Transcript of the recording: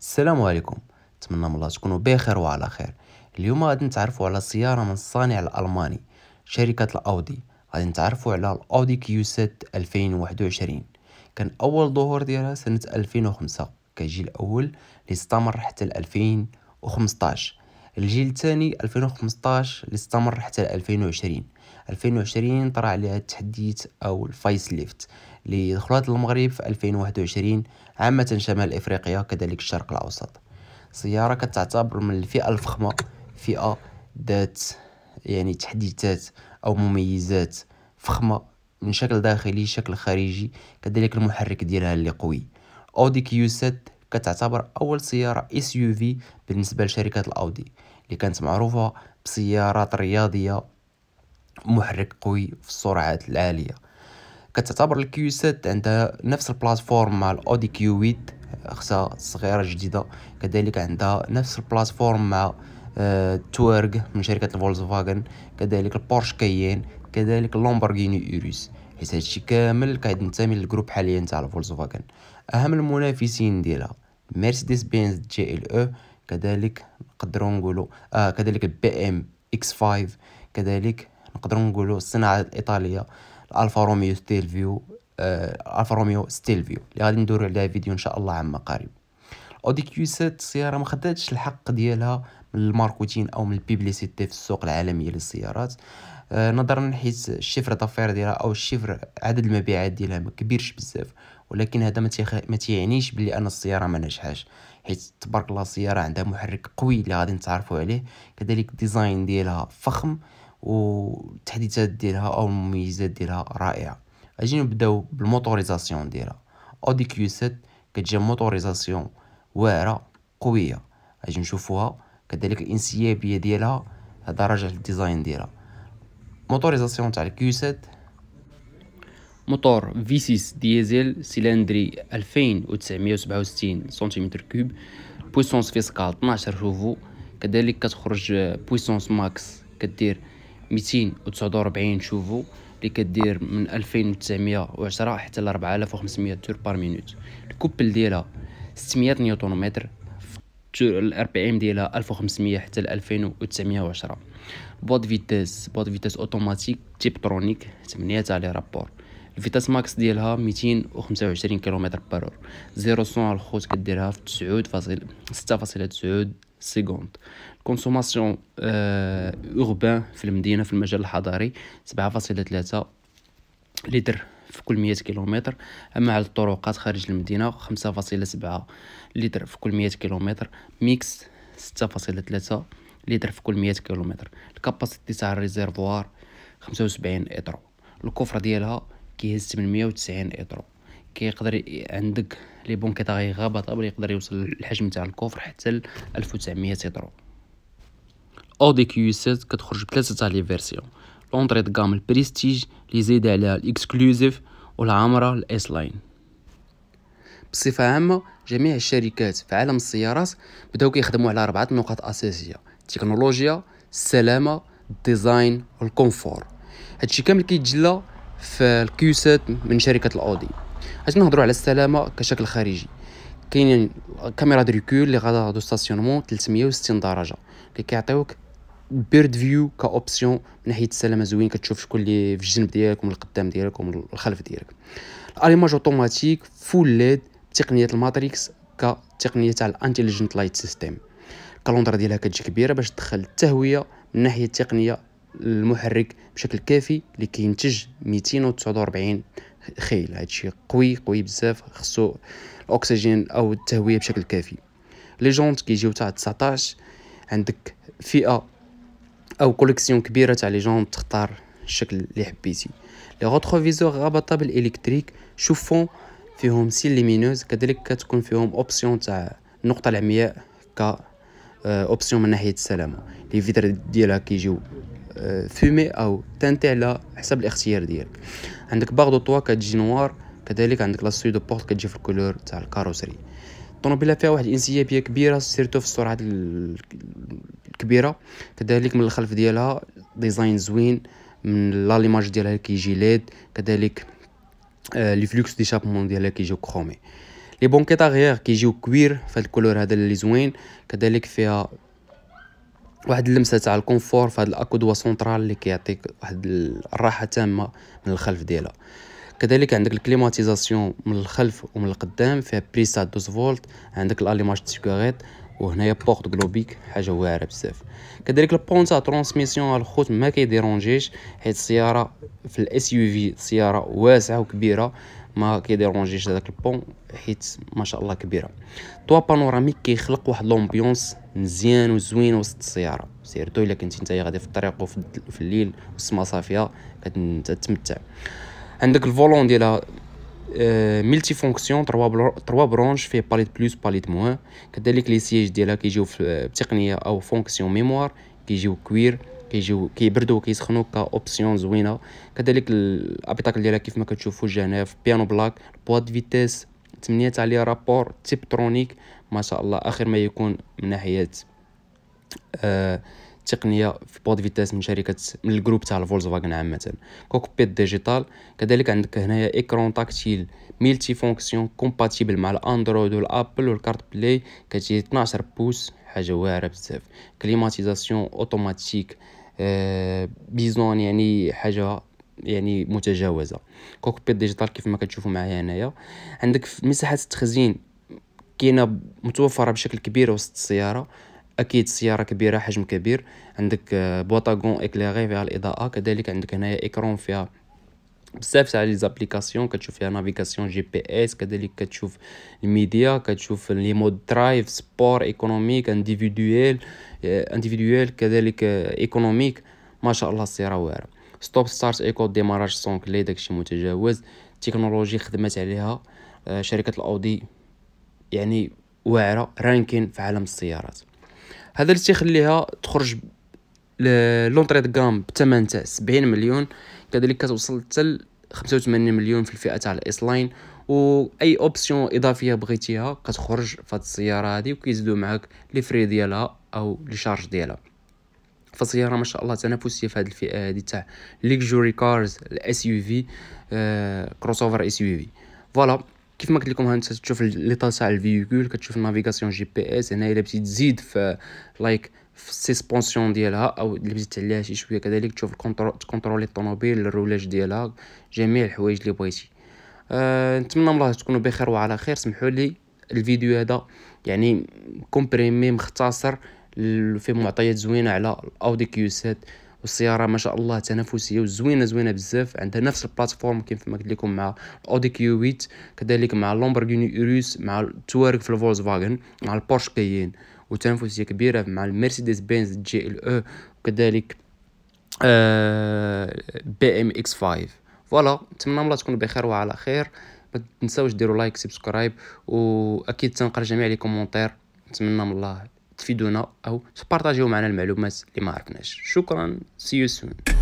السلام عليكم نتمنى من الله تكونوا بخير وعلى خير اليوم غادي نتعرفوا على سياره من الصانع الالماني شركه الاودي غادي نتعرفوا على الاودي كيو 7 2021 كان اول ظهور ديالها سنه 2005 كجيل اول اللي استمر حتى 2015 الجيل الثاني 2015 اللي استمر حتى 2020 2020 طرا عليها التحديث او الفايس ليفت لإدخالات المغرب في 2021 عامة شمال إفريقيا كذلك الشرق الأوسط سيارة كتعتبر من الفئة الفخمة فئة ذات يعني تحديثات أو مميزات فخمة من شكل داخلي شكل خارجي كذلك المحرك ديالها اللي قوي أودي كيو 7 كتعتبر أول سيارة اس يو في بالنسبة لشركة الأودي اللي كانت معروفة بسيارات رياضية محرك قوي في السرعات العالية كتعتبر الكيو 7 عندها نفس البلاتفورم مع الاودي كيو 8 خصها صغيره جديده كذلك عندها نفس البلاتفورم مع تورغ آه، من شركه فولكس فاغن كذلك البورش كاين كذلك اللامبورغيني ايروس حيت هادشي كامل كينتمي للجروب حاليا تاع فولكس فاغن اهم المنافسين ديالها مرسيدس بنز جي ال او كذلك نقدروا نقولوا آه كذلك البي ام اكس 5 كذلك نقدروا نقولوا الصناعه الايطاليه الالفا روميو ستيلفيو آه الفا روميو ستيلفيو اللي غادي ندور عليها فيديو ان شاء الله عما قريب اودي كيو 7 السياره ما خداتش الحق ديالها من الماركوتين او من البيبليسيتي في السوق العالميه للسيارات eh، نظرا حيت الشفر دافير ديالها او الشفر عدد المبيعات ديالها ما كبيرش بزاف ولكن هذا ما, تيخ... ما تيعنيش بلي انا السياره ما نجحاش حيت تبارك الله السياره عندها محرك قوي اللي غادي نتعرفوا عليه كذلك الديزاين ديالها فخم والتحديثات ديالها او المميزات ديالها رائعه اجي نبداو بالموتوريزاسيون ديالها اودي كيو 7 كتجي موتوريزاسيون واعره قويه اجي نشوفوها كذلك الانسيابيه ديالها هذا راجع للديزاين ديالها موتوريزاسيون تاع الكيو 7 موتور في 6 ديزل سيلندري 2967 سنتيمتر كوب بويسونس فيسكال 12 شوفو كذلك كتخرج بويسونس ماكس كدير 249 شوفو اللي كدير من 2910 حتى ل 4500 تور بار مينوت الكوبل ديالها 600 نيوتن متر الار بي ام ديالها 1500 حتى ل 2910 بواد فيتاس بواد فيتاس اوتوماتيك تيب ترونيك 8 تاع لي رابور الفيتاس ماكس ديالها 225 كيلومتر بارور زيرو صون الخوت كديرها في 9 فاصل تسعود سكوند الكونسوماسيون اوربان آه، في المدينه في المجال فاصلة 7.3 لتر في كل 100 كيلومتر اما على الطرقات خارج المدينه 5.7 لتر في كل 100 كيلومتر ميكس 6.3 لتر في كل 100 كيلومتر الكاباسيتي تاع الريزيرفوار 75 اترو الكفره ديالها كيهز 890 اترو كيقدر عندك لي بونكيطا غابطه بل يقدر يوصل الحجم تاع الكوفر حتى ل 1900 يترو اودي كيو 7 كتخرج بثلاثه تاع لي فيرسيون لونطري دو كام البريستيج لي زيد عليها الاكسكلوزيف والعامره الاس لاين بصفه عامه جميع الشركات في عالم السيارات بداو كيخدموا على اربعه نقاط اساسيه التكنولوجيا السلامه الديزاين والكونفور هادشي كامل كيتجلى في الكيوسات من شركه الاودي اش نهضروا على السلامه كشكل خارجي كاين كاميرا دريكول اللي غادا دو ستاسيونمون 360 درجه اللي كيعطيوك بيرد فيو كاوبسيون من ناحيه السلامه زوين كتشوف شكون اللي في الجنب ديالك ومن القدام ديالك ومن الخلف ديالك الاريماج اوتوماتيك فول ليد تقنيه الماتريكس كتقنيه تاع الانتيليجنت لايت سيستيم الكالوندر ديالها كتجي كبيره باش تدخل التهويه من ناحيه التقنيه المحرك بشكل كافي اللي كينتج 249 خيل هادشي قوي قوي بزاف خصو الاكسجين او التهويه بشكل كافي لي جونت كيجيو تاع 19 عندك فئه او كوليكسيون كبيره تاع لي جونت تختار الشكل اللي حبيتي لي غوتروفيزور غابطه بالالكتريك شوفون فيهم سيل ليمينوز كذلك كتكون فيهم اوبسيون تاع النقطه العمياء ك آه، اوبسيون من ناحيه السلامه لي فيتر ديالها كيجيو آه، فومي او تانتي على حسب الاختيار ديالك عندك باغ دو طوا كتجي نوار كذلك عندك لا سوي دو بورت كتجي في الكولور تاع الكاروسري الطوموبيله فيها واحد الانسيابيه كبيره سيرتو في السرعات الكبيره كذلك من الخلف ديالها ديزاين زوين من لاليماج ديالها كيجي ليد كذلك آه، لي فلوكس ديشابمون ديالها كيجيو كرومي لي بونكيط اغيير كيجيو كوير فهاد الكولور هذا اللي زوين كذلك فيها واحد اللمسه تاع الكونفور في هاد الاكودوا سونترال اللي كيعطيك واحد الراحه تامه من الخلف ديالها كذلك عندك الكليماتيزاسيون من الخلف ومن القدام فيها بريسا دوز 12 فولت عندك الاليماج سيكاريت وهنايا بورت جلوبيك حاجه واعره بزاف كذلك البونتا تاع ترانسميسيون الخوت ما كيديرونجيش حيت السياره في الاس يو في سياره واسعه وكبيره ما كيديرونجيش هذاك البون حيت ما شاء الله كبيره طوا بانوراميك كيخلق واحد لومبيونس مزيان وزوين وسط السياره سيرتو الا كنتي نتايا غادي في الطريق وفي الليل والسما صافيه كتمتع عندك الفولون ديالها ملتي فونكسيون 3 3 برونش فيه باليت بلوس باليت موان كذلك لي سيج ديالها كيجيو آه، بتقنيه او فونكسيون ميموار كيجيو كوير كيجيو كيبردو وكيسخنو كاوبسيون زوينه كذلك الابيتاكل ديالها كيف ما كتشوفوا هنايا في بيانو بلاك بواد فيتيس فيتيس 8 لي رابور تيب ترونيك ما شاء الله اخر ما يكون من ناحيه آه تقنيه في بود فيتاس من شركه من الجروب تاع الفولكسفاغن عامه كوكبيت ديجيتال كذلك عندك هنايا ايكرون تاكتيل ميلتي فونكسيون كومباتيبل مع الاندرويد والابل والكارت بلاي كتجي 12 بوس حاجه واعره بزاف كليماتيزاسيون اوتوماتيك آه، بيزون يعني حاجه يعني متجاوزه كوكبيت ديجيتال كيف ما كتشوفوا معايا هنايا عندك مساحه التخزين كاينه متوفره بشكل كبير وسط السياره اكيد سياره كبيره حجم كبير عندك آه، بوطاغون اكليغي فيها الاضاءه كذلك عندك هنايا اكرون فيها بزاف تاع لي زابليكاسيون كتشوف فيها نافيغاسيون جي بي اس كذلك كتشوف الميديا كتشوف لي مود درايف سبور ايكونوميك انديفيدويل انديفيدويل كذلك ايكونوميك ما شاء الله السيره واعره ستوب ستارت ايكو ديماراج لي داكشي متجاوز تكنولوجي خدمات عليها شركه الاودي يعني واعره رانكين في عالم السيارات هذا اللي تيخليها تخرج لونطري دغام بثمن تاع 70 مليون كذلك كتوصل حتى 85 مليون في الفئه تاع الاس لاين واي اوبسيون اضافيه بغيتيها كتخرج في هاد السياره هذه وكيزيدو معاك لي فري ديالها او لي شارج ديالها فالسياره ما شاء الله تنافسيه في هذه الفئه هذه تاع ليكجوري كارز الاس يو في كروس اوفر اس يو في فوالا كيف ما قلت لكم هانت تشوف ليطال تاع الفيكول كتشوف النافيغاسيون جي بي اس هنا الا بغيتي تزيد في لايك في السيسبونسيون ديالها او اللي بغيتي تعليها شي شويه كذلك تشوف كونترولي الطوموبيل الرولاج ديالها جميع الحوايج اللي بغيتي آه، نتمنى نتمنى الله تكونوا بخير وعلى خير سمحوا لي الفيديو هذا يعني كومبريمي مختصر فيه معطيات زوينه على الاودي كيو 7 والسياره ما شاء الله تنافسيه وزوينه زوينه بزاف عندها نفس البلاتفورم كيف ما قلت لكم مع اودي كيو 8 كذلك مع لومبرغيني اوروس مع التوارك في الفولكس فاجن مع البورش كاين وتنافسيه كبيره مع المرسيدس بنز جي ال او وكذلك آه، بي ام اكس 5 فوالا نتمنى الله تكونوا بخير وعلى خير ما تنساوش ديروا لايك سبسكرايب واكيد تنقرا جميع لي كومونتير نتمنى من الله تفيدونا او تبارطاجيو معنا المعلومات اللي ما عرفناش شكرا سي يو سون